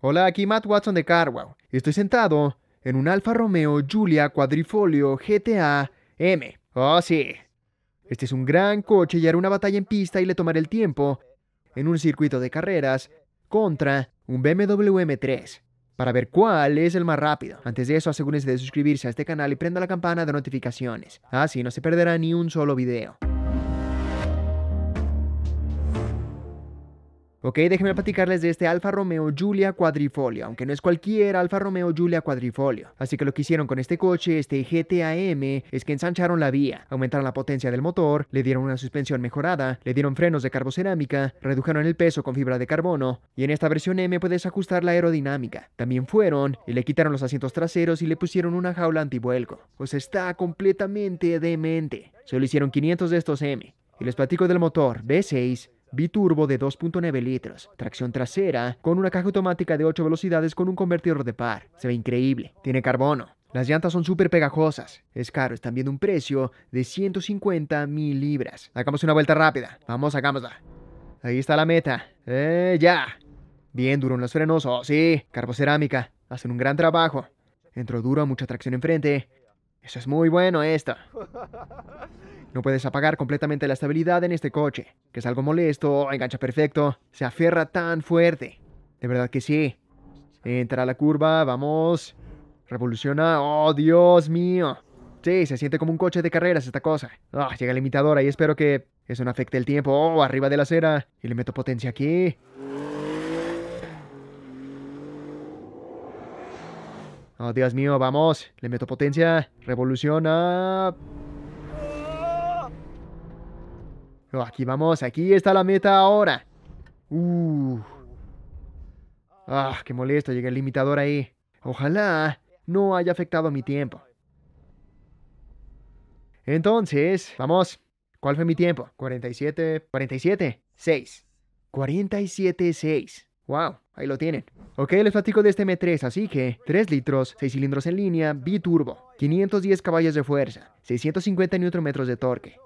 Hola, aquí Matt Watson de Carwow. Estoy sentado en un Alfa Romeo Giulia Cuadrifolio GTA M. Oh, sí. Este es un gran coche y haré una batalla en pista y le tomaré el tiempo en un circuito de carreras contra un BMW M3 para ver cuál es el más rápido. Antes de eso, asegúrense de suscribirse a este canal y prenda la campana de notificaciones. Así ah, no se perderá ni un solo video. Ok, déjenme platicarles de este Alfa Romeo Giulia Quadrifoglio, aunque no es cualquier Alfa Romeo Giulia Quadrifoglio. Así que lo que hicieron con este coche, este GTAM, es que ensancharon la vía, aumentaron la potencia del motor, le dieron una suspensión mejorada, le dieron frenos de carbocerámica, redujeron el peso con fibra de carbono, y en esta versión M puedes ajustar la aerodinámica. También fueron y le quitaron los asientos traseros y le pusieron una jaula antivuelco. Pues está completamente demente. Solo hicieron 500 de estos M. Y les platico del motor b 6 biturbo de 2.9 litros, tracción trasera, con una caja automática de 8 velocidades con un convertidor de par. Se ve increíble, tiene carbono. Las llantas son súper pegajosas, es caro, están viendo un precio de 150 mil libras. Hagamos una vuelta rápida, vamos, hagámosla. Ahí está la meta, eh, ya. Bien duro en los frenos, oh sí, carbocerámica, hacen un gran trabajo. Entró duro, mucha tracción enfrente, eso es muy bueno esto. No puedes apagar completamente la estabilidad en este coche, que es algo molesto, engancha perfecto, se aferra tan fuerte. De verdad que sí. Entra a la curva, vamos. Revoluciona. ¡Oh, Dios mío! Sí, se siente como un coche de carreras esta cosa. Ah, llega la imitadora y espero que eso no afecte el tiempo. ¡Oh, arriba de la acera! Y le meto potencia aquí. Oh, Dios mío, vamos. Le meto potencia. Revoluciona. aquí vamos. Aquí está la meta ahora. Uh. Ah, qué molesto. Llega el limitador ahí. Ojalá no haya afectado mi tiempo. Entonces, vamos. ¿Cuál fue mi tiempo? 47, 47, 6. 47, 6. Wow, ahí lo tienen. Ok, les platico de este M3, así que 3 litros, 6 cilindros en línea, biturbo, 510 caballos de fuerza, 650 Nm de torque,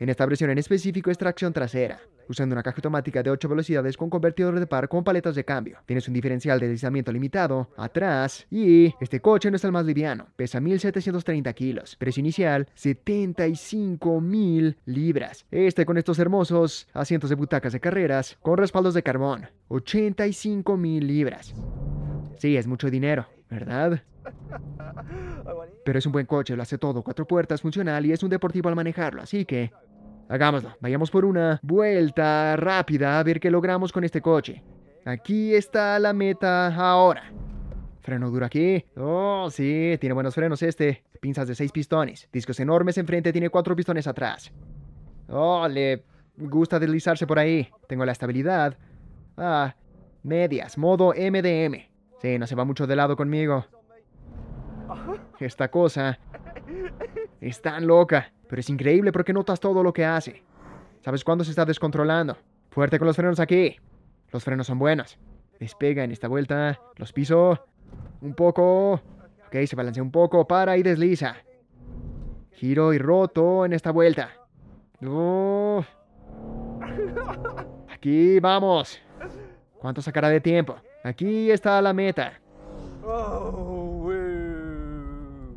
en esta versión en específico es tracción trasera, usando una caja automática de 8 velocidades con convertidor de par con paletas de cambio. Tienes un diferencial de deslizamiento limitado atrás y este coche no es el más liviano, pesa 1730 kilos, precio inicial 75 mil libras. Este con estos hermosos asientos de butacas de carreras con respaldos de carbón, 85,000 mil libras. Sí, es mucho dinero. ¿verdad? Pero es un buen coche, lo hace todo, cuatro puertas, funcional y es un deportivo al manejarlo, así que hagámoslo. Vayamos por una vuelta rápida a ver qué logramos con este coche. Aquí está la meta ahora. Freno duro aquí. Oh, sí, tiene buenos frenos este. Pinzas de seis pistones. Discos enormes enfrente, tiene cuatro pistones atrás. Oh, le gusta deslizarse por ahí. Tengo la estabilidad. Ah, medias, modo MDM. Sí, no se va mucho de lado conmigo. Esta cosa es tan loca, pero es increíble porque notas todo lo que hace. ¿Sabes cuándo se está descontrolando? Fuerte con los frenos aquí. Los frenos son buenos. Despega en esta vuelta, los piso. Un poco. Ok, se balancea un poco, para y desliza. Giro y roto en esta vuelta. Aquí vamos. ¿Cuánto sacará de tiempo? Aquí está la meta. Oh, eh.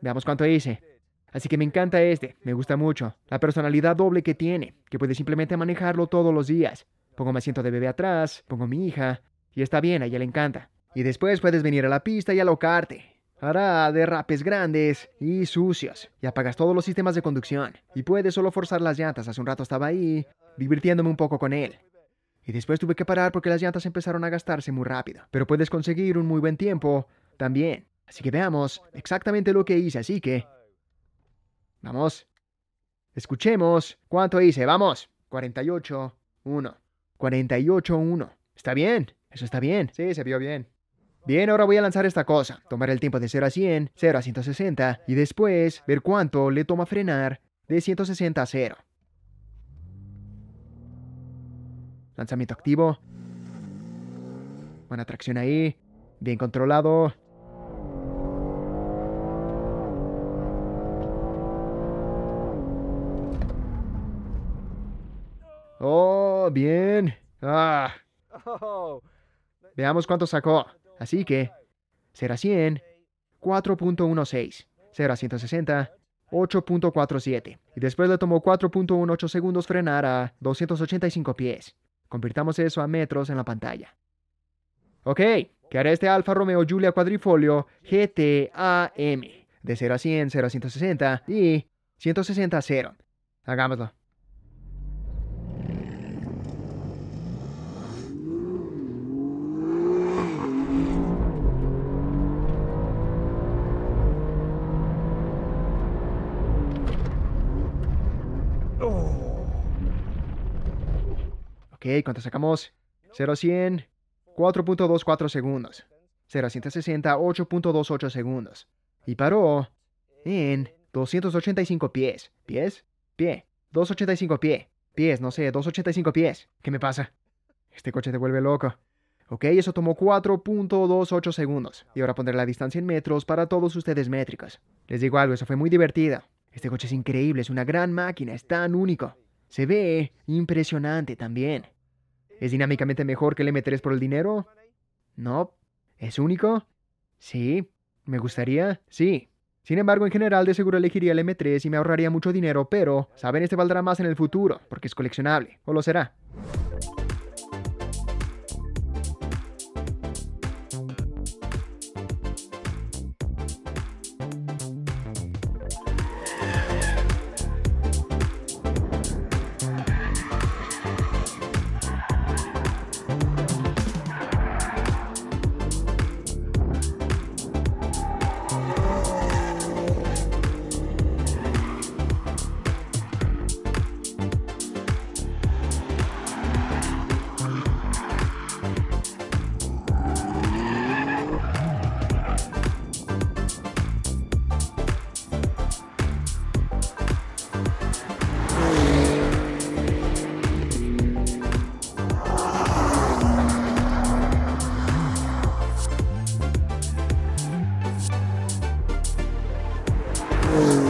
Veamos cuánto hice. Así que me encanta este, me gusta mucho. La personalidad doble que tiene, que puede simplemente manejarlo todos los días. Pongo mi asiento de bebé atrás, pongo mi hija, y está bien, a ella le encanta. Y después puedes venir a la pista y alocarte. Hará derrapes grandes y sucios, y apagas todos los sistemas de conducción. Y puedes solo forzar las llantas, hace un rato estaba ahí, divirtiéndome un poco con él y después tuve que parar porque las llantas empezaron a gastarse muy rápido. Pero puedes conseguir un muy buen tiempo también. Así que veamos exactamente lo que hice, así que... Vamos. Escuchemos cuánto hice, vamos. 48, 1. 48, 1. Está bien, eso está bien. Sí, se vio bien. Bien, ahora voy a lanzar esta cosa. Tomar el tiempo de 0 a 100, 0 a 160 y después ver cuánto le toma frenar de 160 a 0. Lanzamiento activo. Buena tracción ahí. Bien controlado. Oh, bien. Ah. Veamos cuánto sacó. Así que será 100, 4.16, será 160, 8.47. Y después le tomó 4.18 segundos frenar a 285 pies. Convirtamos eso a metros en la pantalla. Ok, ¿qué hará este Alfa Romeo Giulia Cuadrifolio GTAM? De 0 a 100, 0 a 160 y 160 a 0. Hagámoslo. ¿cuánto sacamos? 0 4.24 segundos. 0 8.28 segundos. Y paró en 285 pies. ¿Pies? Pie. 285 pie. Pies, no sé, 285 pies. ¿Qué me pasa? Este coche te vuelve loco. Ok, eso tomó 4.28 segundos. Y ahora poner la distancia en metros para todos ustedes métricos. Les digo algo, eso fue muy divertido. Este coche es increíble, es una gran máquina, es tan único. Se ve impresionante también. ¿Es dinámicamente mejor que el M3 por el dinero? No. ¿Es único? Sí. ¿Me gustaría? Sí. Sin embargo, en general de seguro elegiría el M3 y me ahorraría mucho dinero, pero saben este valdrá más en el futuro, porque es coleccionable, o lo será. Thank you.